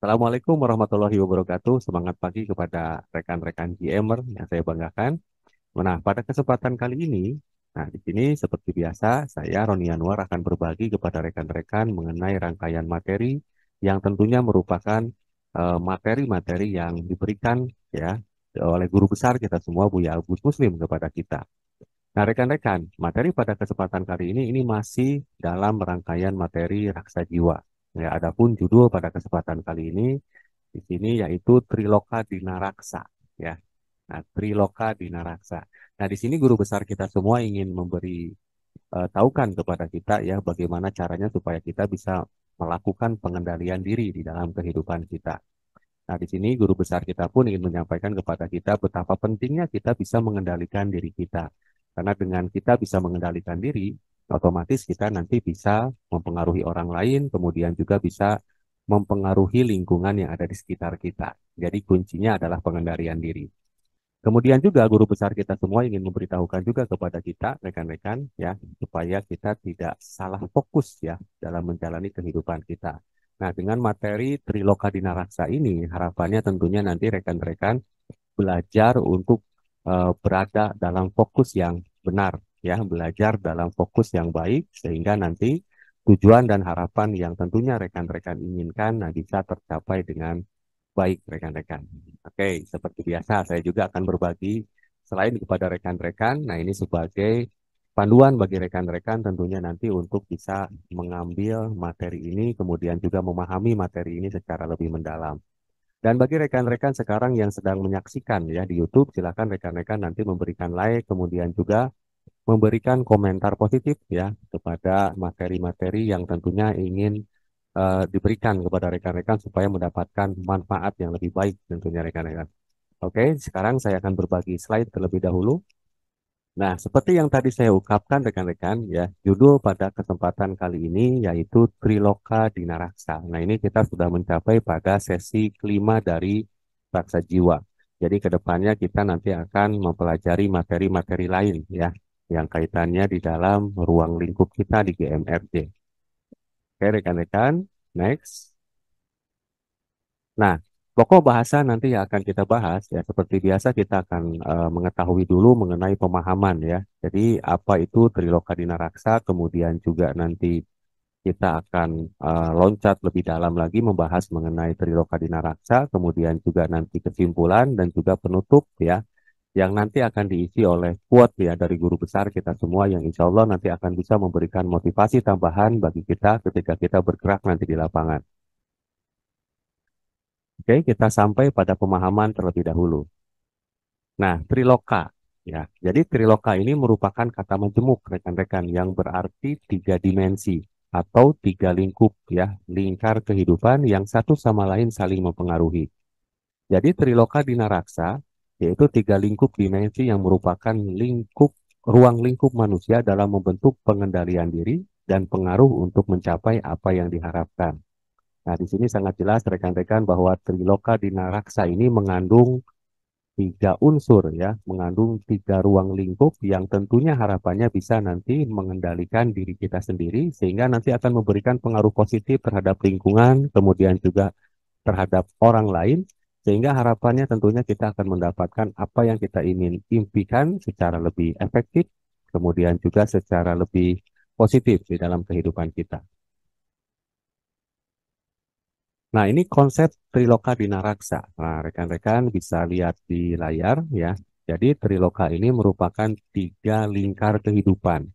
Assalamualaikum warahmatullahi wabarakatuh. Semangat pagi kepada rekan-rekan GMer yang saya banggakan. Nah, pada kesempatan kali ini, nah di sini seperti biasa saya Roni Anwar akan berbagi kepada rekan-rekan mengenai rangkaian materi yang tentunya merupakan eh, materi-materi uh, yang diberikan ya oleh guru besar kita semua Buya Agus Muslim kepada kita. Nah, rekan-rekan, materi pada kesempatan kali ini ini masih dalam rangkaian materi raksa jiwa. Ya, adapun judul pada kesempatan kali ini di sini yaitu Triloka Dinaraksa ya. Nah, Triloka Dinaraksa. Nah, di sini guru besar kita semua ingin memberi uh, eh, tahukan kepada kita ya bagaimana caranya supaya kita bisa melakukan pengendalian diri di dalam kehidupan kita. Nah, di sini guru besar kita pun ingin menyampaikan kepada kita betapa pentingnya kita bisa mengendalikan diri kita. Karena dengan kita bisa mengendalikan diri, otomatis kita nanti bisa mempengaruhi orang lain, kemudian juga bisa mempengaruhi lingkungan yang ada di sekitar kita. Jadi kuncinya adalah pengendalian diri. Kemudian juga guru besar kita semua ingin memberitahukan juga kepada kita rekan-rekan ya supaya kita tidak salah fokus ya dalam menjalani kehidupan kita. Nah, dengan materi Triloka Dinaraksa ini harapannya tentunya nanti rekan-rekan belajar untuk eh, berada dalam fokus yang benar ya belajar dalam fokus yang baik sehingga nanti tujuan dan harapan yang tentunya rekan-rekan inginkan nah bisa tercapai dengan baik rekan-rekan. Oke, seperti biasa saya juga akan berbagi selain kepada rekan-rekan. Nah, ini sebagai panduan bagi rekan-rekan tentunya nanti untuk bisa mengambil materi ini kemudian juga memahami materi ini secara lebih mendalam. Dan bagi rekan-rekan sekarang yang sedang menyaksikan ya di YouTube, silakan rekan-rekan nanti memberikan like, kemudian juga memberikan komentar positif ya kepada materi-materi yang tentunya ingin uh, diberikan kepada rekan-rekan supaya mendapatkan manfaat yang lebih baik tentunya rekan-rekan. Oke, sekarang saya akan berbagi slide terlebih dahulu. Nah, seperti yang tadi saya ungkapkan rekan-rekan ya, judul pada kesempatan kali ini yaitu Triloka Dinaraksa. Nah, ini kita sudah mencapai pada sesi kelima dari Raksa Jiwa. Jadi ke depannya kita nanti akan mempelajari materi-materi lain ya yang kaitannya di dalam ruang lingkup kita di GMFD. Oke, rekan-rekan, next. Nah, Pokok bahasa nanti yang akan kita bahas ya seperti biasa kita akan uh, mengetahui dulu mengenai pemahaman ya. Jadi apa itu Triloka Dinaraksa kemudian juga nanti kita akan uh, loncat lebih dalam lagi membahas mengenai Triloka Dinaraksa kemudian juga nanti kesimpulan dan juga penutup ya yang nanti akan diisi oleh kuat ya dari guru besar kita semua yang insya Allah nanti akan bisa memberikan motivasi tambahan bagi kita ketika kita bergerak nanti di lapangan. Oke, kita sampai pada pemahaman terlebih dahulu. Nah, triloka ya. Jadi triloka ini merupakan kata majemuk rekan-rekan yang berarti tiga dimensi atau tiga lingkup ya, lingkar kehidupan yang satu sama lain saling mempengaruhi. Jadi triloka dinaraksa yaitu tiga lingkup dimensi yang merupakan lingkup ruang lingkup manusia dalam membentuk pengendalian diri dan pengaruh untuk mencapai apa yang diharapkan. Nah, di sini sangat jelas rekan-rekan bahwa Triloka Dinaraksa ini mengandung tiga unsur ya, mengandung tiga ruang lingkup yang tentunya harapannya bisa nanti mengendalikan diri kita sendiri sehingga nanti akan memberikan pengaruh positif terhadap lingkungan, kemudian juga terhadap orang lain sehingga harapannya tentunya kita akan mendapatkan apa yang kita ingin impikan secara lebih efektif, kemudian juga secara lebih positif di dalam kehidupan kita. Nah, ini konsep Triloka Binaraksa. Nah, rekan-rekan bisa lihat di layar ya. Jadi Triloka ini merupakan tiga lingkar kehidupan.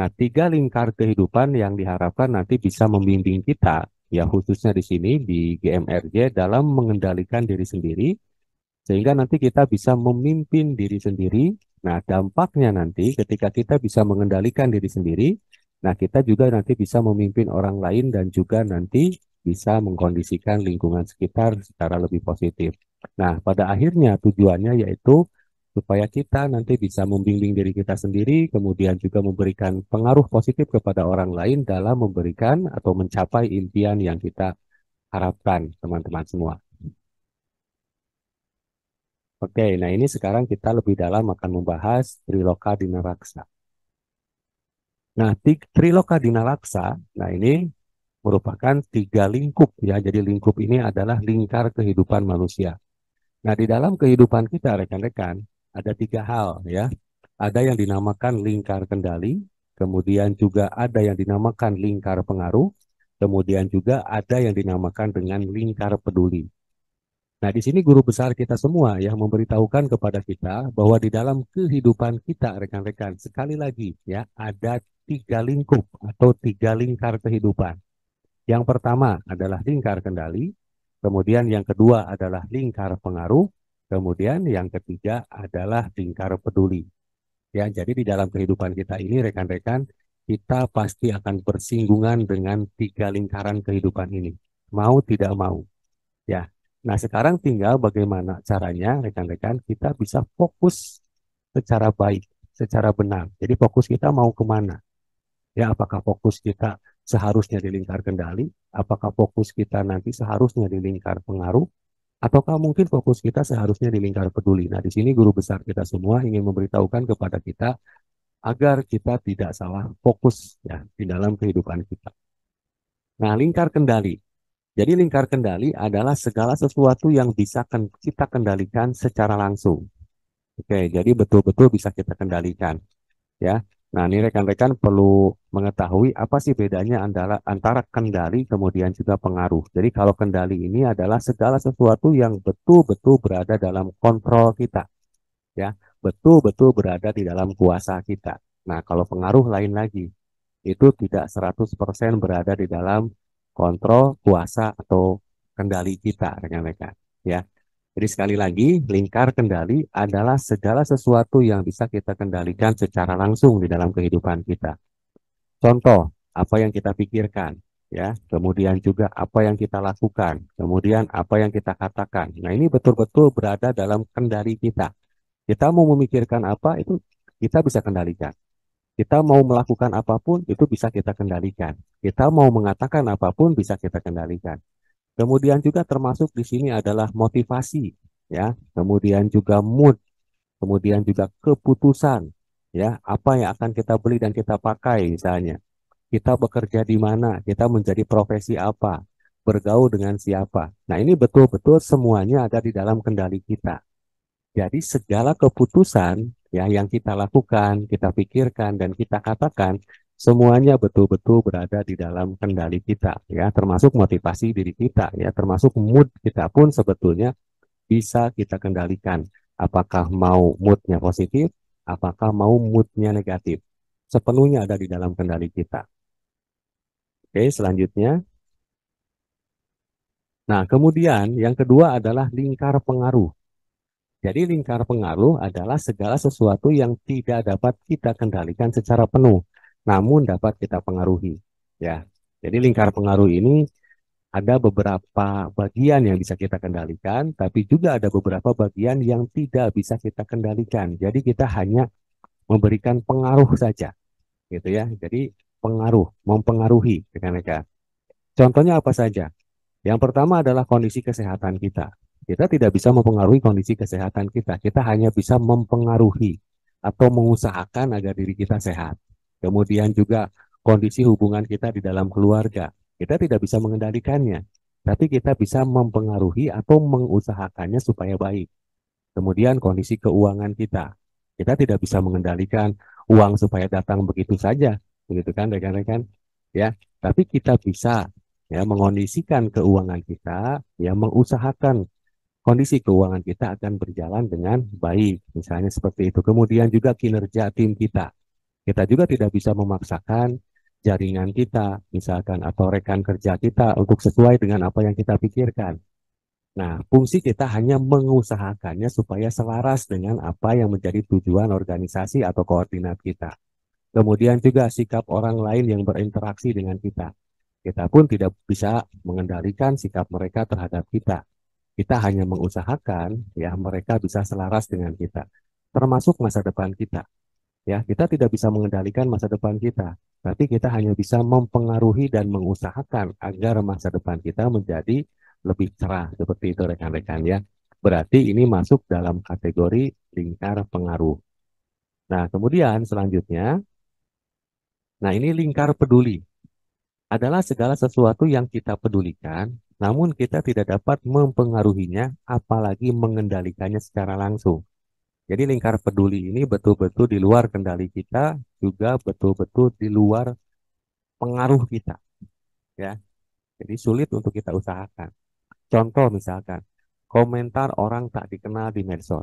Nah, tiga lingkar kehidupan yang diharapkan nanti bisa membimbing kita, ya khususnya di sini di GMRJ dalam mengendalikan diri sendiri, sehingga nanti kita bisa memimpin diri sendiri. Nah, dampaknya nanti ketika kita bisa mengendalikan diri sendiri, nah kita juga nanti bisa memimpin orang lain dan juga nanti bisa mengkondisikan lingkungan sekitar secara lebih positif. Nah, pada akhirnya tujuannya yaitu supaya kita nanti bisa membimbing diri kita sendiri, kemudian juga memberikan pengaruh positif kepada orang lain dalam memberikan atau mencapai impian yang kita harapkan, teman-teman semua. Oke, nah ini sekarang kita lebih dalam akan membahas Triloka Dinaraksa. Nah, Triloka Dinaraksa, nah ini merupakan tiga lingkup ya. Jadi lingkup ini adalah lingkar kehidupan manusia. Nah, di dalam kehidupan kita rekan-rekan ada tiga hal ya. Ada yang dinamakan lingkar kendali, kemudian juga ada yang dinamakan lingkar pengaruh, kemudian juga ada yang dinamakan dengan lingkar peduli. Nah, di sini guru besar kita semua yang memberitahukan kepada kita bahwa di dalam kehidupan kita rekan-rekan sekali lagi ya ada tiga lingkup atau tiga lingkar kehidupan yang pertama adalah lingkar kendali, kemudian yang kedua adalah lingkar pengaruh, kemudian yang ketiga adalah lingkar peduli. Ya, jadi di dalam kehidupan kita ini rekan-rekan, kita pasti akan bersinggungan dengan tiga lingkaran kehidupan ini, mau tidak mau. Ya. Nah, sekarang tinggal bagaimana caranya rekan-rekan kita bisa fokus secara baik, secara benar. Jadi fokus kita mau kemana? Ya, apakah fokus kita seharusnya di lingkar kendali, apakah fokus kita nanti seharusnya di lingkar pengaruh, ataukah mungkin fokus kita seharusnya di lingkar peduli. Nah, di sini guru besar kita semua ingin memberitahukan kepada kita agar kita tidak salah fokus ya di dalam kehidupan kita. Nah, lingkar kendali. Jadi lingkar kendali adalah segala sesuatu yang bisa kita kendalikan secara langsung. Oke, jadi betul-betul bisa kita kendalikan. Ya, Nah, ini rekan-rekan perlu mengetahui apa sih bedanya antara, antara kendali kemudian juga pengaruh. Jadi kalau kendali ini adalah segala sesuatu yang betul-betul berada dalam kontrol kita. Ya, betul-betul berada di dalam kuasa kita. Nah, kalau pengaruh lain lagi, itu tidak 100% berada di dalam kontrol, kuasa atau kendali kita rekan-rekan, ya. Jadi sekali lagi, lingkar kendali adalah segala sesuatu yang bisa kita kendalikan secara langsung di dalam kehidupan kita. Contoh, apa yang kita pikirkan, ya, kemudian juga apa yang kita lakukan, kemudian apa yang kita katakan. Nah, ini betul-betul berada dalam kendali kita. Kita mau memikirkan apa itu kita bisa kendalikan. Kita mau melakukan apapun itu bisa kita kendalikan. Kita mau mengatakan apapun bisa kita kendalikan. Kemudian juga termasuk di sini adalah motivasi, ya. Kemudian juga mood, kemudian juga keputusan, ya. Apa yang akan kita beli dan kita pakai misalnya. Kita bekerja di mana, kita menjadi profesi apa, bergaul dengan siapa. Nah, ini betul-betul semuanya ada di dalam kendali kita. Jadi segala keputusan ya yang kita lakukan, kita pikirkan dan kita katakan semuanya betul-betul berada di dalam kendali kita ya termasuk motivasi diri kita ya termasuk mood kita pun sebetulnya bisa kita kendalikan apakah mau moodnya positif apakah mau moodnya negatif sepenuhnya ada di dalam kendali kita oke selanjutnya nah kemudian yang kedua adalah lingkar pengaruh jadi lingkar pengaruh adalah segala sesuatu yang tidak dapat kita kendalikan secara penuh namun dapat kita pengaruhi ya. Jadi lingkar pengaruh ini ada beberapa bagian yang bisa kita kendalikan, tapi juga ada beberapa bagian yang tidak bisa kita kendalikan. Jadi kita hanya memberikan pengaruh saja, gitu ya. Jadi pengaruh, mempengaruhi dengan rekan Contohnya apa saja? Yang pertama adalah kondisi kesehatan kita. Kita tidak bisa mempengaruhi kondisi kesehatan kita. Kita hanya bisa mempengaruhi atau mengusahakan agar diri kita sehat. Kemudian juga kondisi hubungan kita di dalam keluarga. Kita tidak bisa mengendalikannya, tapi kita bisa mempengaruhi atau mengusahakannya supaya baik. Kemudian kondisi keuangan kita. Kita tidak bisa mengendalikan uang supaya datang begitu saja, begitu kan rekan-rekan? Ya, tapi kita bisa ya mengondisikan keuangan kita, ya mengusahakan kondisi keuangan kita akan berjalan dengan baik. Misalnya seperti itu. Kemudian juga kinerja tim kita. Kita juga tidak bisa memaksakan jaringan kita, misalkan atau rekan kerja kita untuk sesuai dengan apa yang kita pikirkan. Nah, fungsi kita hanya mengusahakannya supaya selaras dengan apa yang menjadi tujuan organisasi atau koordinat kita. Kemudian juga sikap orang lain yang berinteraksi dengan kita. Kita pun tidak bisa mengendalikan sikap mereka terhadap kita. Kita hanya mengusahakan ya mereka bisa selaras dengan kita, termasuk masa depan kita. Ya, kita tidak bisa mengendalikan masa depan kita, tapi kita hanya bisa mempengaruhi dan mengusahakan agar masa depan kita menjadi lebih cerah seperti itu rekan-rekan ya. Berarti ini masuk dalam kategori lingkar pengaruh. Nah, kemudian selanjutnya Nah, ini lingkar peduli adalah segala sesuatu yang kita pedulikan, namun kita tidak dapat mempengaruhinya, apalagi mengendalikannya secara langsung. Jadi lingkar peduli ini betul-betul di luar kendali kita, juga betul-betul di luar pengaruh kita. Ya. Jadi sulit untuk kita usahakan. Contoh misalkan, komentar orang tak dikenal di medsos.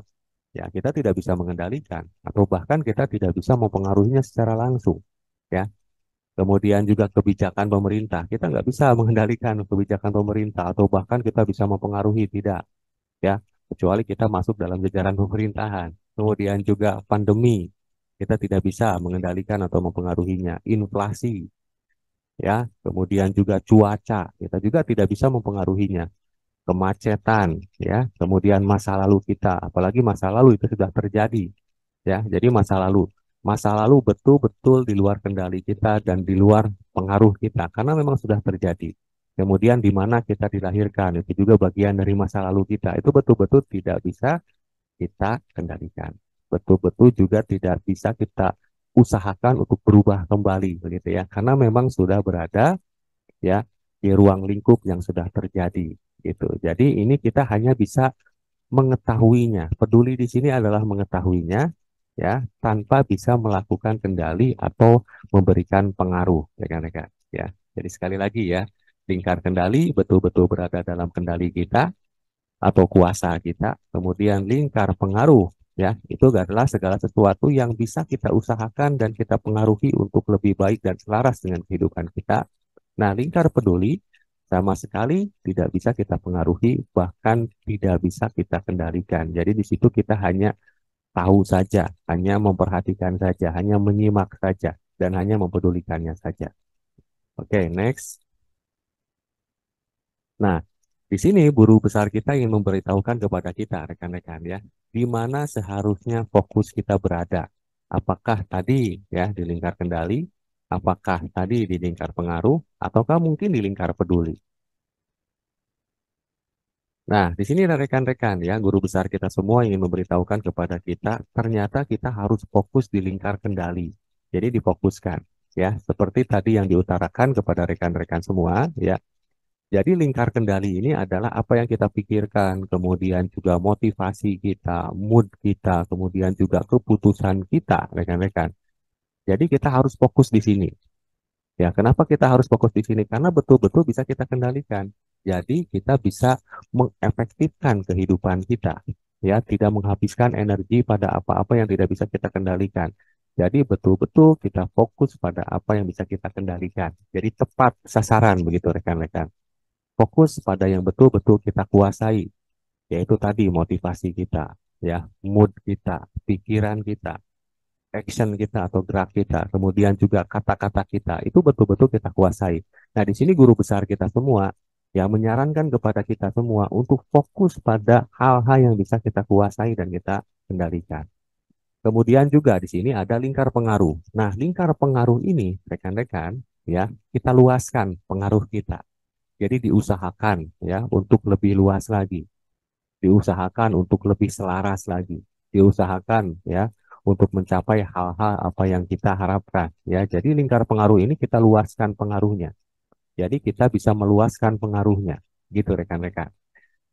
Ya, kita tidak bisa mengendalikan atau bahkan kita tidak bisa mempengaruhinya secara langsung. Ya. Kemudian juga kebijakan pemerintah. Kita nggak bisa mengendalikan kebijakan pemerintah atau bahkan kita bisa mempengaruhi, tidak. Ya, kecuali kita masuk dalam jajaran pemerintahan. Kemudian juga pandemi, kita tidak bisa mengendalikan atau mempengaruhinya. Inflasi, ya, kemudian juga cuaca, kita juga tidak bisa mempengaruhinya. Kemacetan, ya, kemudian masa lalu kita, apalagi masa lalu itu sudah terjadi, ya. Jadi masa lalu, masa lalu betul-betul di luar kendali kita dan di luar pengaruh kita karena memang sudah terjadi kemudian di mana kita dilahirkan itu juga bagian dari masa lalu kita itu betul-betul tidak bisa kita kendalikan betul-betul juga tidak bisa kita usahakan untuk berubah kembali begitu ya karena memang sudah berada ya di ruang lingkup yang sudah terjadi gitu jadi ini kita hanya bisa mengetahuinya peduli di sini adalah mengetahuinya ya tanpa bisa melakukan kendali atau memberikan pengaruh rekan-rekan ya jadi sekali lagi ya lingkar kendali betul-betul berada dalam kendali kita atau kuasa kita. Kemudian lingkar pengaruh ya, itu adalah segala sesuatu yang bisa kita usahakan dan kita pengaruhi untuk lebih baik dan selaras dengan kehidupan kita. Nah, lingkar peduli sama sekali tidak bisa kita pengaruhi bahkan tidak bisa kita kendalikan. Jadi di situ kita hanya tahu saja, hanya memperhatikan saja, hanya menyimak saja dan hanya mempedulikannya saja. Oke, okay, next. Nah, di sini guru besar kita ingin memberitahukan kepada kita rekan-rekan ya, di mana seharusnya fokus kita berada. Apakah tadi ya di lingkar kendali, apakah tadi di lingkar pengaruh, ataukah mungkin di lingkar peduli. Nah, di sini rekan-rekan ya, guru besar kita semua ingin memberitahukan kepada kita, ternyata kita harus fokus di lingkar kendali. Jadi difokuskan ya, seperti tadi yang diutarakan kepada rekan-rekan semua ya. Jadi lingkar kendali ini adalah apa yang kita pikirkan, kemudian juga motivasi kita, mood kita, kemudian juga keputusan kita, rekan-rekan. Jadi kita harus fokus di sini. Ya, kenapa kita harus fokus di sini? Karena betul-betul bisa kita kendalikan. Jadi kita bisa mengefektifkan kehidupan kita, ya, tidak menghabiskan energi pada apa-apa yang tidak bisa kita kendalikan. Jadi betul-betul kita fokus pada apa yang bisa kita kendalikan. Jadi tepat sasaran begitu rekan-rekan fokus pada yang betul-betul kita kuasai, yaitu tadi motivasi kita, ya, mood kita, pikiran kita, action kita atau gerak kita, kemudian juga kata-kata kita, itu betul-betul kita kuasai. Nah, di sini guru besar kita semua yang menyarankan kepada kita semua untuk fokus pada hal-hal yang bisa kita kuasai dan kita kendalikan. Kemudian juga di sini ada lingkar pengaruh. Nah, lingkar pengaruh ini rekan-rekan ya, kita luaskan pengaruh kita jadi diusahakan ya untuk lebih luas lagi. Diusahakan untuk lebih selaras lagi. Diusahakan ya untuk mencapai hal-hal apa yang kita harapkan ya. Jadi lingkar pengaruh ini kita luaskan pengaruhnya. Jadi kita bisa meluaskan pengaruhnya gitu rekan-rekan.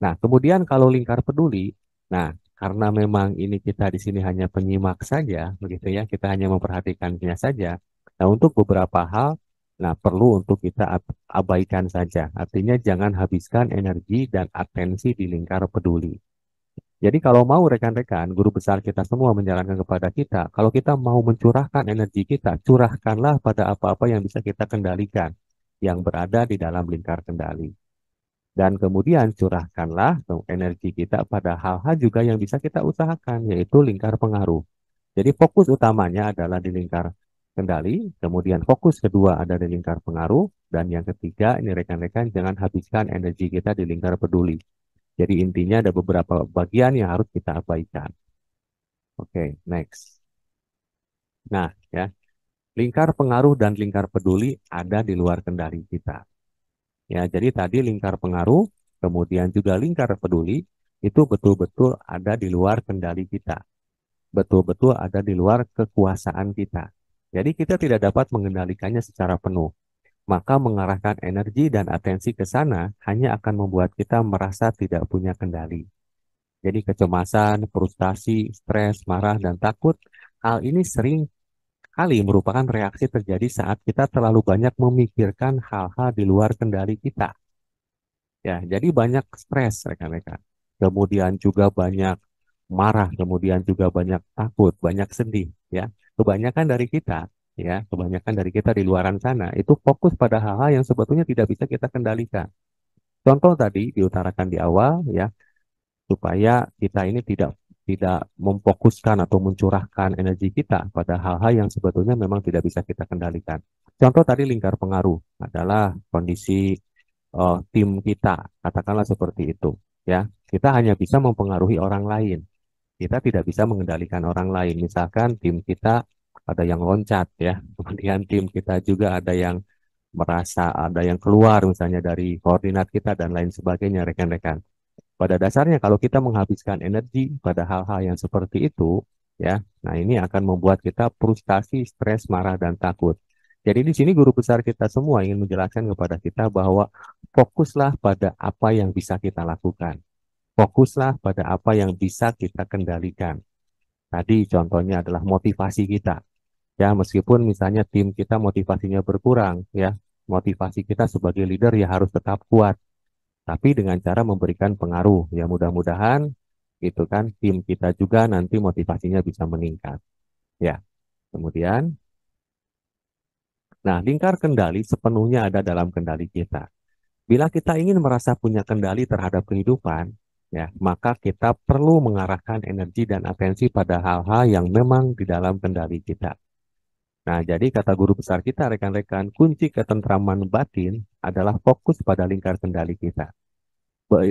Nah, kemudian kalau lingkar peduli, nah karena memang ini kita di sini hanya penyimak saja begitu ya, kita hanya memperhatikannya saja. Nah, untuk beberapa hal Nah, perlu untuk kita abaikan saja. Artinya jangan habiskan energi dan atensi di lingkar peduli. Jadi kalau mau rekan-rekan, guru besar kita semua menjalankan kepada kita, kalau kita mau mencurahkan energi kita, curahkanlah pada apa-apa yang bisa kita kendalikan, yang berada di dalam lingkar kendali. Dan kemudian curahkanlah energi kita pada hal-hal juga yang bisa kita usahakan, yaitu lingkar pengaruh. Jadi fokus utamanya adalah di lingkar kendali, kemudian fokus kedua ada di lingkar pengaruh, dan yang ketiga ini rekan-rekan jangan habiskan energi kita di lingkar peduli. Jadi intinya ada beberapa bagian yang harus kita abaikan. Oke, okay, next. Nah, ya. Lingkar pengaruh dan lingkar peduli ada di luar kendali kita. Ya, jadi tadi lingkar pengaruh, kemudian juga lingkar peduli itu betul-betul ada di luar kendali kita. Betul-betul ada di luar kekuasaan kita jadi kita tidak dapat mengendalikannya secara penuh. Maka mengarahkan energi dan atensi ke sana hanya akan membuat kita merasa tidak punya kendali. Jadi kecemasan, frustasi, stres, marah, dan takut, hal ini sering kali merupakan reaksi terjadi saat kita terlalu banyak memikirkan hal-hal di luar kendali kita. Ya, jadi banyak stres rekan-rekan. Kemudian juga banyak marah, kemudian juga banyak takut, banyak sedih, ya kebanyakan dari kita ya kebanyakan dari kita di luaran sana itu fokus pada hal-hal yang sebetulnya tidak bisa kita kendalikan contoh tadi diutarakan di awal ya supaya kita ini tidak tidak memfokuskan atau mencurahkan energi kita pada hal-hal yang sebetulnya memang tidak bisa kita kendalikan contoh tadi lingkar pengaruh adalah kondisi uh, tim kita katakanlah seperti itu ya kita hanya bisa mempengaruhi orang lain kita tidak bisa mengendalikan orang lain. Misalkan tim kita ada yang loncat ya, kemudian tim kita juga ada yang merasa ada yang keluar misalnya dari koordinat kita dan lain sebagainya rekan-rekan. Pada dasarnya kalau kita menghabiskan energi pada hal-hal yang seperti itu ya, nah ini akan membuat kita frustasi, stres, marah dan takut. Jadi di sini guru besar kita semua ingin menjelaskan kepada kita bahwa fokuslah pada apa yang bisa kita lakukan. Fokuslah pada apa yang bisa kita kendalikan. Tadi contohnya adalah motivasi kita. Ya, meskipun misalnya tim kita motivasinya berkurang, ya, motivasi kita sebagai leader ya harus tetap kuat. Tapi dengan cara memberikan pengaruh, ya mudah-mudahan gitu kan tim kita juga nanti motivasinya bisa meningkat. Ya. Kemudian Nah, lingkar kendali sepenuhnya ada dalam kendali kita. Bila kita ingin merasa punya kendali terhadap kehidupan, ya maka kita perlu mengarahkan energi dan atensi pada hal-hal yang memang di dalam kendali kita. Nah, jadi kata guru besar kita, rekan-rekan, kunci ketentraman batin adalah fokus pada lingkar kendali kita.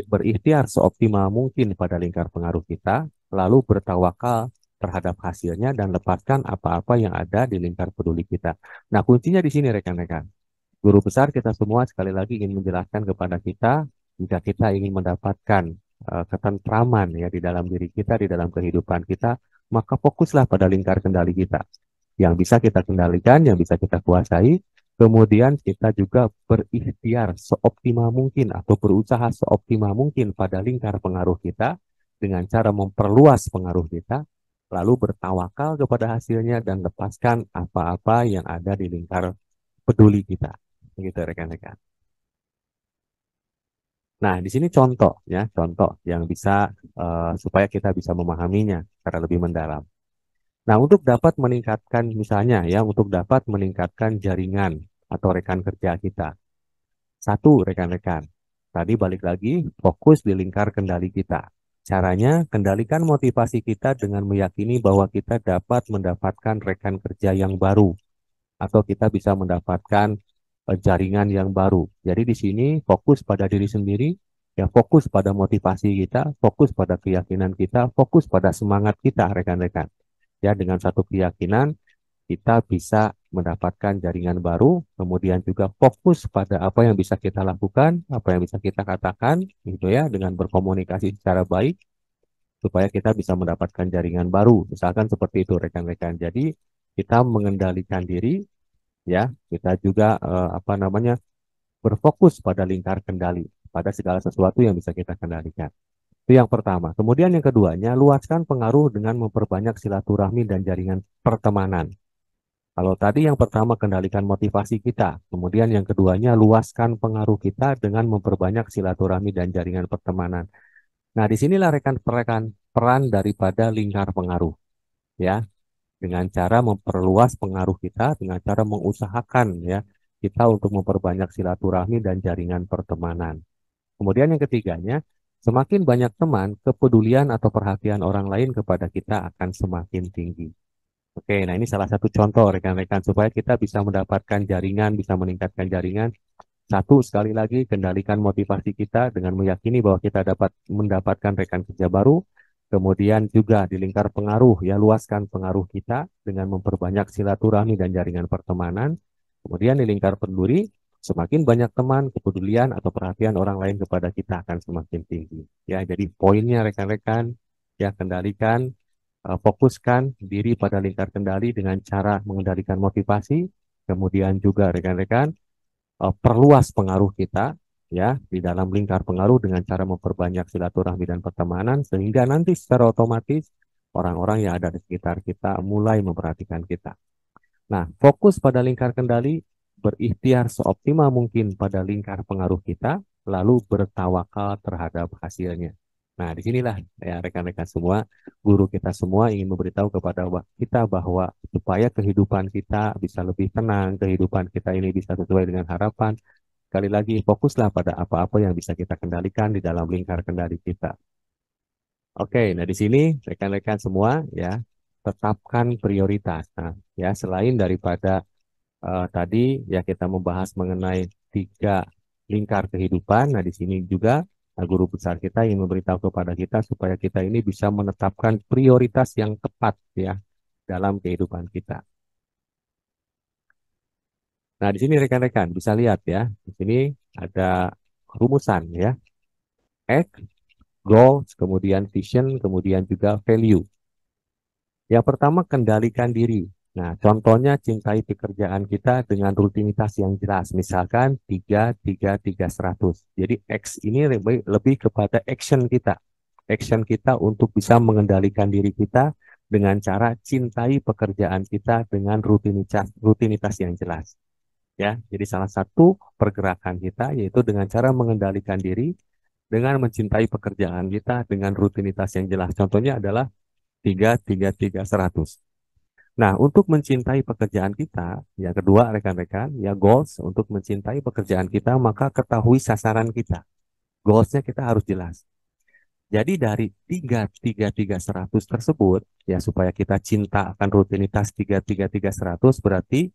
Berikhtiar seoptimal mungkin pada lingkar pengaruh kita, lalu bertawakal terhadap hasilnya dan lepaskan apa-apa yang ada di lingkar peduli kita. Nah, kuncinya di sini rekan-rekan. Guru besar kita semua sekali lagi ingin menjelaskan kepada kita jika kita ingin mendapatkan Eh, ketentraman ya di dalam diri kita, di dalam kehidupan kita, maka fokuslah pada lingkar kendali kita. Yang bisa kita kendalikan, yang bisa kita kuasai, kemudian kita juga berikhtiar seoptimal mungkin atau berusaha seoptimal mungkin pada lingkar pengaruh kita dengan cara memperluas pengaruh kita, lalu bertawakal kepada hasilnya dan lepaskan apa-apa yang ada di lingkar peduli kita. Begitu rekan-rekan. Nah, di sini contoh ya, contoh yang bisa uh, supaya kita bisa memahaminya secara lebih mendalam. Nah, untuk dapat meningkatkan misalnya ya, untuk dapat meningkatkan jaringan atau rekan kerja kita. Satu, rekan-rekan. Tadi balik lagi, fokus di lingkar kendali kita. Caranya, kendalikan motivasi kita dengan meyakini bahwa kita dapat mendapatkan rekan kerja yang baru atau kita bisa mendapatkan Eh, jaringan yang baru. Jadi di sini fokus pada diri sendiri, ya fokus pada motivasi kita, fokus pada keyakinan kita, fokus pada semangat kita rekan-rekan. Ya dengan satu keyakinan kita bisa mendapatkan jaringan baru, kemudian juga fokus pada apa yang bisa kita lakukan, apa yang bisa kita katakan, gitu ya, dengan berkomunikasi secara baik, supaya kita bisa mendapatkan jaringan baru. Misalkan seperti itu, rekan-rekan. Jadi, kita mengendalikan diri, ya kita juga eh, apa namanya berfokus pada lingkar kendali pada segala sesuatu yang bisa kita kendalikan itu yang pertama kemudian yang keduanya luaskan pengaruh dengan memperbanyak silaturahmi dan jaringan pertemanan kalau tadi yang pertama kendalikan motivasi kita kemudian yang keduanya luaskan pengaruh kita dengan memperbanyak silaturahmi dan jaringan pertemanan nah disinilah rekan-rekan peran daripada lingkar pengaruh ya dengan cara memperluas pengaruh kita dengan cara mengusahakan ya kita untuk memperbanyak silaturahmi dan jaringan pertemanan. Kemudian yang ketiganya, semakin banyak teman, kepedulian atau perhatian orang lain kepada kita akan semakin tinggi. Oke, nah ini salah satu contoh rekan-rekan supaya kita bisa mendapatkan jaringan, bisa meningkatkan jaringan. Satu, sekali lagi kendalikan motivasi kita dengan meyakini bahwa kita dapat mendapatkan rekan kerja baru. Kemudian juga di lingkar pengaruh, ya luaskan pengaruh kita dengan memperbanyak silaturahmi dan jaringan pertemanan. Kemudian di lingkar penduri semakin banyak teman, kepedulian atau perhatian orang lain kepada kita akan semakin tinggi. Ya, jadi poinnya rekan-rekan, ya kendalikan, eh, fokuskan diri pada lingkar kendali dengan cara mengendalikan motivasi. Kemudian juga rekan-rekan eh, perluas pengaruh kita ya di dalam lingkar pengaruh dengan cara memperbanyak silaturahmi dan pertemanan sehingga nanti secara otomatis orang-orang yang ada di sekitar kita mulai memperhatikan kita. Nah, fokus pada lingkar kendali, berikhtiar seoptimal mungkin pada lingkar pengaruh kita, lalu bertawakal terhadap hasilnya. Nah, disinilah ya rekan-rekan semua, guru kita semua ingin memberitahu kepada kita bahwa supaya kehidupan kita bisa lebih tenang, kehidupan kita ini bisa sesuai dengan harapan, Sekali lagi, fokuslah pada apa-apa yang bisa kita kendalikan di dalam lingkar kendali kita. Oke, nah di sini rekan-rekan semua ya, tetapkan prioritas. Nah, ya selain daripada uh, tadi ya kita membahas mengenai tiga lingkar kehidupan. Nah, di sini juga nah, guru besar kita ingin memberitahu kepada kita supaya kita ini bisa menetapkan prioritas yang tepat ya dalam kehidupan kita. Nah, di sini rekan-rekan bisa lihat ya. Di sini ada rumusan ya. X, goals, kemudian vision, kemudian juga value. Yang pertama, kendalikan diri. Nah, contohnya cintai pekerjaan kita dengan rutinitas yang jelas. Misalkan 3, 3, 3, 100. Jadi X ini lebih, lebih kepada action kita. Action kita untuk bisa mengendalikan diri kita dengan cara cintai pekerjaan kita dengan rutinitas, rutinitas yang jelas ya. Jadi salah satu pergerakan kita yaitu dengan cara mengendalikan diri dengan mencintai pekerjaan kita dengan rutinitas yang jelas. Contohnya adalah tiga tiga tiga seratus. Nah, untuk mencintai pekerjaan kita, ya kedua rekan-rekan, ya goals untuk mencintai pekerjaan kita maka ketahui sasaran kita. Goalsnya kita harus jelas. Jadi dari tiga tiga tiga seratus tersebut ya supaya kita cinta akan rutinitas tiga tiga tiga seratus berarti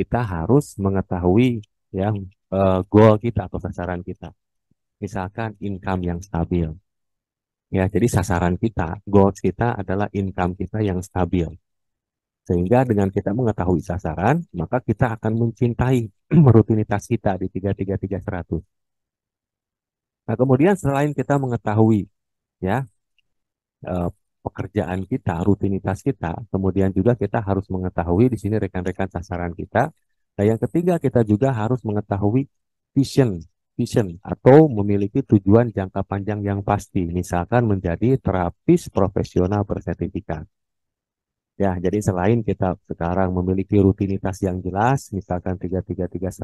kita harus mengetahui ya uh, goal kita atau sasaran kita. Misalkan income yang stabil. Ya, jadi sasaran kita, goals kita adalah income kita yang stabil. Sehingga dengan kita mengetahui sasaran, maka kita akan mencintai rutinitas kita di 33300. Nah, kemudian selain kita mengetahui ya eh, pekerjaan kita, rutinitas kita, kemudian juga kita harus mengetahui di sini rekan-rekan sasaran kita. nah yang ketiga kita juga harus mengetahui vision, vision atau memiliki tujuan jangka panjang yang pasti, misalkan menjadi terapis profesional bersertifikat. Ya, jadi selain kita sekarang memiliki rutinitas yang jelas, misalkan 333-100,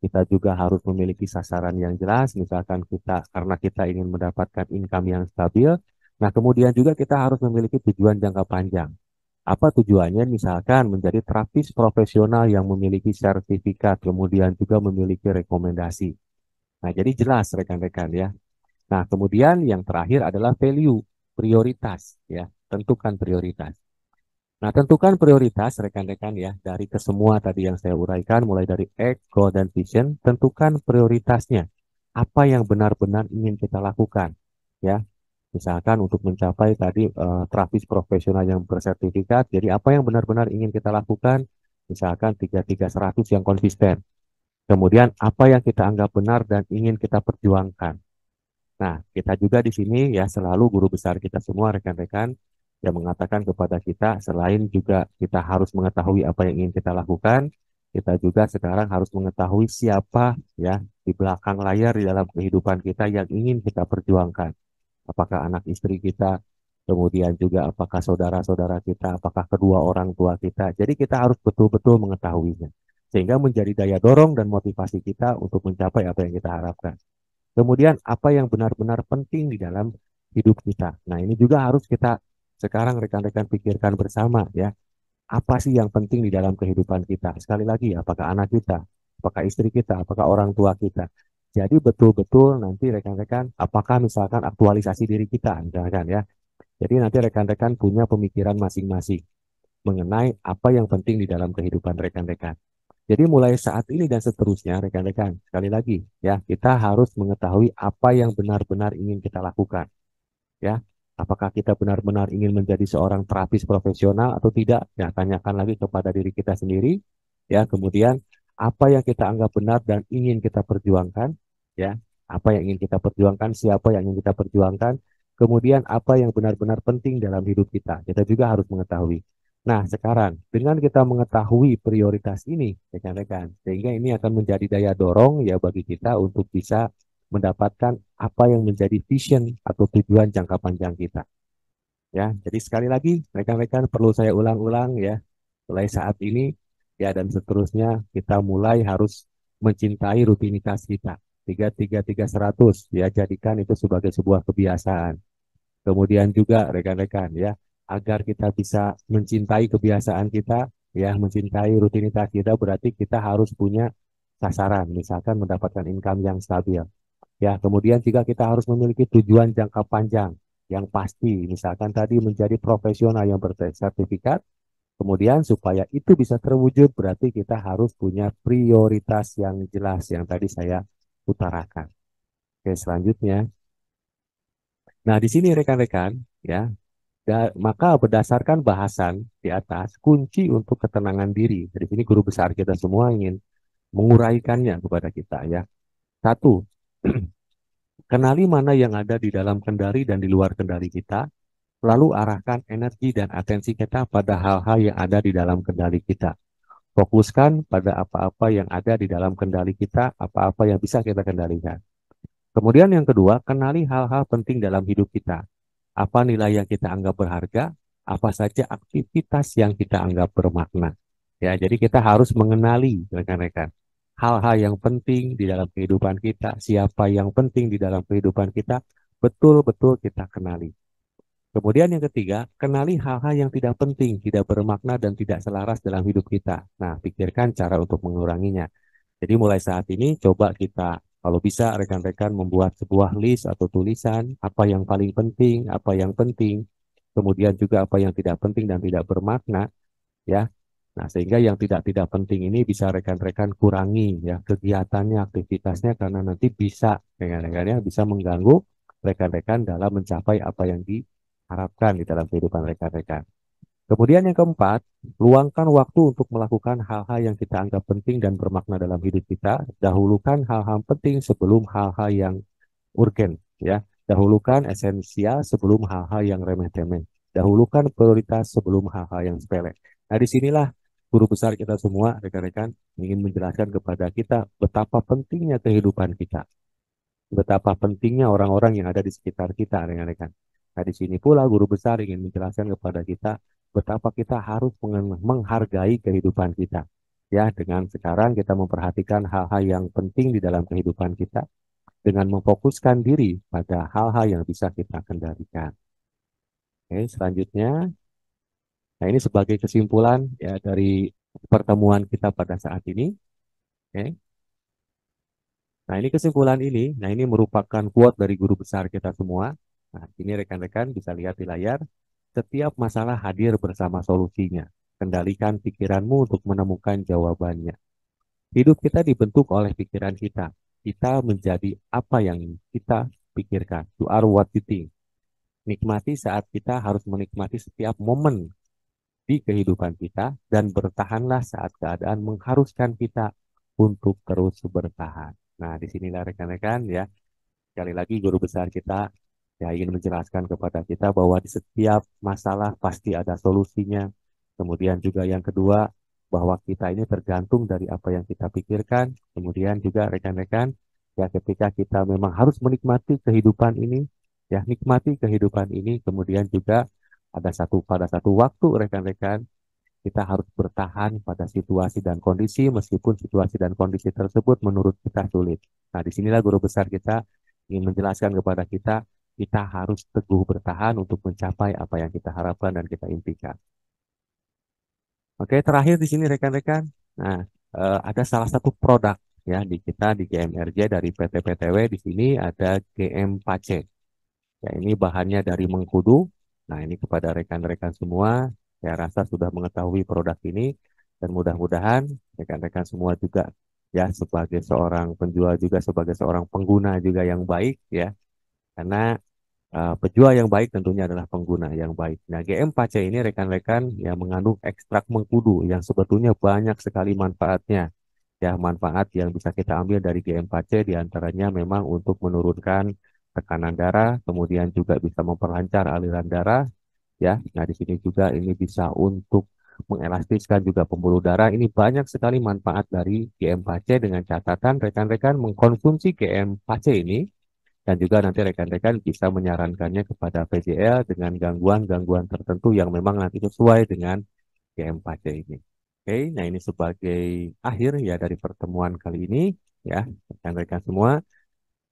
kita juga harus memiliki sasaran yang jelas misalkan kita karena kita ingin mendapatkan income yang stabil Nah, kemudian juga kita harus memiliki tujuan jangka panjang. Apa tujuannya? Misalkan menjadi terapis profesional yang memiliki sertifikat, kemudian juga memiliki rekomendasi. Nah, jadi jelas rekan-rekan ya. Nah, kemudian yang terakhir adalah value, prioritas ya. Tentukan prioritas. Nah, tentukan prioritas rekan-rekan ya dari kesemua tadi yang saya uraikan mulai dari X, goal dan vision, tentukan prioritasnya. Apa yang benar-benar ingin kita lakukan ya Misalkan untuk mencapai tadi uh, eh, terapis profesional yang bersertifikat, jadi apa yang benar-benar ingin kita lakukan? Misalkan 33100 yang konsisten. Kemudian apa yang kita anggap benar dan ingin kita perjuangkan. Nah, kita juga di sini ya selalu guru besar kita semua rekan-rekan yang mengatakan kepada kita selain juga kita harus mengetahui apa yang ingin kita lakukan, kita juga sekarang harus mengetahui siapa ya di belakang layar di dalam kehidupan kita yang ingin kita perjuangkan apakah anak istri kita, kemudian juga apakah saudara-saudara kita, apakah kedua orang tua kita. Jadi kita harus betul-betul mengetahuinya. Sehingga menjadi daya dorong dan motivasi kita untuk mencapai apa yang kita harapkan. Kemudian apa yang benar-benar penting di dalam hidup kita. Nah ini juga harus kita sekarang rekan-rekan pikirkan bersama ya. Apa sih yang penting di dalam kehidupan kita? Sekali lagi, apakah anak kita, apakah istri kita, apakah orang tua kita. Jadi betul-betul nanti rekan-rekan, apakah misalkan aktualisasi diri kita, misalkan ya. Jadi nanti rekan-rekan punya pemikiran masing-masing mengenai apa yang penting di dalam kehidupan rekan-rekan. Jadi mulai saat ini dan seterusnya rekan-rekan, sekali lagi ya, kita harus mengetahui apa yang benar-benar ingin kita lakukan. Ya, apakah kita benar-benar ingin menjadi seorang terapis profesional atau tidak? Ya, tanyakan lagi kepada diri kita sendiri. Ya, kemudian apa yang kita anggap benar dan ingin kita perjuangkan ya apa yang ingin kita perjuangkan siapa yang ingin kita perjuangkan kemudian apa yang benar-benar penting dalam hidup kita kita juga harus mengetahui nah sekarang dengan kita mengetahui prioritas ini rekan-rekan sehingga ini akan menjadi daya dorong ya bagi kita untuk bisa mendapatkan apa yang menjadi vision atau tujuan jangka panjang kita ya jadi sekali lagi rekan-rekan perlu saya ulang-ulang ya mulai saat ini ya dan seterusnya kita mulai harus mencintai rutinitas kita tiga tiga tiga seratus ya jadikan itu sebagai sebuah kebiasaan. Kemudian juga rekan-rekan ya agar kita bisa mencintai kebiasaan kita ya mencintai rutinitas kita berarti kita harus punya sasaran misalkan mendapatkan income yang stabil. Ya, kemudian juga kita harus memiliki tujuan jangka panjang yang pasti misalkan tadi menjadi profesional yang bersertifikat Kemudian supaya itu bisa terwujud berarti kita harus punya prioritas yang jelas yang tadi saya utarakan. Oke, selanjutnya. Nah, di sini rekan-rekan, ya, maka berdasarkan bahasan di atas, kunci untuk ketenangan diri. Dari sini guru besar kita semua ingin menguraikannya kepada kita, ya. Satu, kenali mana yang ada di dalam kendali dan di luar kendali kita, lalu arahkan energi dan atensi kita pada hal-hal yang ada di dalam kendali kita. Fokuskan pada apa-apa yang ada di dalam kendali kita, apa-apa yang bisa kita kendalikan. Kemudian yang kedua, kenali hal-hal penting dalam hidup kita. Apa nilai yang kita anggap berharga, apa saja aktivitas yang kita anggap bermakna. Ya, jadi kita harus mengenali rekan-rekan hal-hal yang penting di dalam kehidupan kita, siapa yang penting di dalam kehidupan kita, betul-betul kita kenali. Kemudian yang ketiga, kenali hal-hal yang tidak penting, tidak bermakna dan tidak selaras dalam hidup kita. Nah, pikirkan cara untuk menguranginya. Jadi mulai saat ini coba kita kalau bisa rekan-rekan membuat sebuah list atau tulisan apa yang paling penting, apa yang penting, kemudian juga apa yang tidak penting dan tidak bermakna, ya. Nah, sehingga yang tidak tidak penting ini bisa rekan-rekan kurangi ya kegiatannya, aktivitasnya karena nanti bisa rekan-rekannya bisa mengganggu rekan-rekan dalam mencapai apa yang di harapkan di dalam kehidupan rekan-rekan. Kemudian yang keempat, luangkan waktu untuk melakukan hal-hal yang kita anggap penting dan bermakna dalam hidup kita. Dahulukan hal-hal penting sebelum hal-hal yang urgen, ya. Dahulukan esensial sebelum hal-hal yang remeh-temeh. Dahulukan prioritas sebelum hal-hal yang sepele. Nah, disinilah guru besar kita semua, rekan-rekan, ingin menjelaskan kepada kita betapa pentingnya kehidupan kita. Betapa pentingnya orang-orang yang ada di sekitar kita, rekan-rekan Nah, di sini pula guru besar ingin menjelaskan kepada kita betapa kita harus menghargai kehidupan kita. Ya, dengan sekarang kita memperhatikan hal-hal yang penting di dalam kehidupan kita dengan memfokuskan diri pada hal-hal yang bisa kita kendalikan. Oke, selanjutnya. Nah, ini sebagai kesimpulan ya dari pertemuan kita pada saat ini. Oke. Nah, ini kesimpulan ini, nah ini merupakan quote dari guru besar kita semua Nah, ini rekan-rekan bisa lihat di layar, setiap masalah hadir bersama solusinya. Kendalikan pikiranmu untuk menemukan jawabannya. Hidup kita dibentuk oleh pikiran kita. Kita menjadi apa yang kita pikirkan. You are what you think. Nikmati saat kita harus menikmati setiap momen di kehidupan kita dan bertahanlah saat keadaan mengharuskan kita untuk terus bertahan. Nah, disinilah rekan-rekan ya. Sekali lagi guru besar kita ya ingin menjelaskan kepada kita bahwa di setiap masalah pasti ada solusinya. Kemudian juga yang kedua bahwa kita ini tergantung dari apa yang kita pikirkan. Kemudian juga rekan-rekan ya ketika kita memang harus menikmati kehidupan ini ya nikmati kehidupan ini. Kemudian juga ada satu pada satu waktu rekan-rekan kita harus bertahan pada situasi dan kondisi meskipun situasi dan kondisi tersebut menurut kita sulit. Nah, disinilah guru besar kita ingin menjelaskan kepada kita kita harus teguh bertahan untuk mencapai apa yang kita harapkan dan kita impikan. Oke, terakhir di sini rekan-rekan. Nah, eh, ada salah satu produk ya di kita di GMRJ dari PT PTW di sini ada GM Pace. Ya, ini bahannya dari mengkudu. Nah, ini kepada rekan-rekan semua, saya rasa sudah mengetahui produk ini dan mudah-mudahan rekan-rekan semua juga ya sebagai seorang penjual juga sebagai seorang pengguna juga yang baik ya karena uh, eh, penjual yang baik tentunya adalah pengguna yang baik. Nah, GM Pace ini rekan-rekan yang mengandung ekstrak mengkudu yang sebetulnya banyak sekali manfaatnya. Ya, manfaat yang bisa kita ambil dari GM Pace diantaranya memang untuk menurunkan tekanan darah, kemudian juga bisa memperlancar aliran darah. Ya, nah di sini juga ini bisa untuk mengelastiskan juga pembuluh darah. Ini banyak sekali manfaat dari GM Pace dengan catatan rekan-rekan mengkonsumsi GM Pace ini dan juga nanti rekan-rekan bisa menyarankannya kepada PJL dengan gangguan-gangguan tertentu yang memang nanti sesuai dengan gm 4 ini. Oke, nah ini sebagai akhir ya dari pertemuan kali ini ya rekan-rekan semua.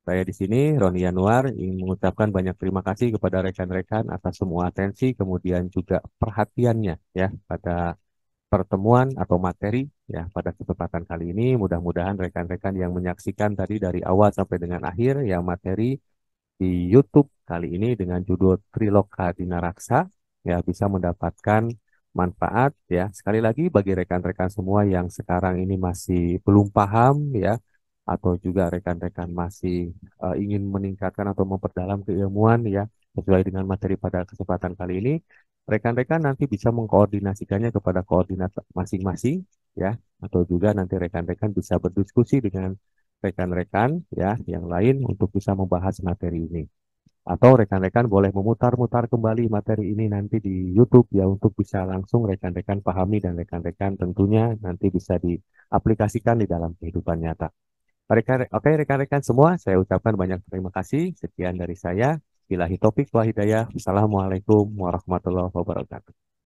Saya di sini Roni Yanuar ingin mengucapkan banyak terima kasih kepada rekan-rekan atas semua atensi kemudian juga perhatiannya ya pada pertemuan atau materi ya pada kesempatan kali ini mudah-mudahan rekan-rekan yang menyaksikan tadi dari awal sampai dengan akhir ya materi di YouTube kali ini dengan judul Triloka Dinaraksa ya bisa mendapatkan manfaat ya. Sekali lagi bagi rekan-rekan semua yang sekarang ini masih belum paham ya atau juga rekan-rekan masih uh, ingin meningkatkan atau memperdalam keilmuan ya sesuai dengan materi pada kesempatan kali ini rekan-rekan nanti bisa mengkoordinasikannya kepada koordinat masing-masing ya atau juga nanti rekan-rekan bisa berdiskusi dengan rekan-rekan ya yang lain untuk bisa membahas materi ini atau rekan-rekan boleh memutar-mutar kembali materi ini nanti di YouTube ya untuk bisa langsung rekan-rekan pahami dan rekan-rekan tentunya nanti bisa diaplikasikan di dalam kehidupan nyata. Oke rekan-rekan semua, saya ucapkan banyak terima kasih. Sekian dari saya. Bilahi topik wa hidayah. Assalamualaikum warahmatullahi wabarakatuh.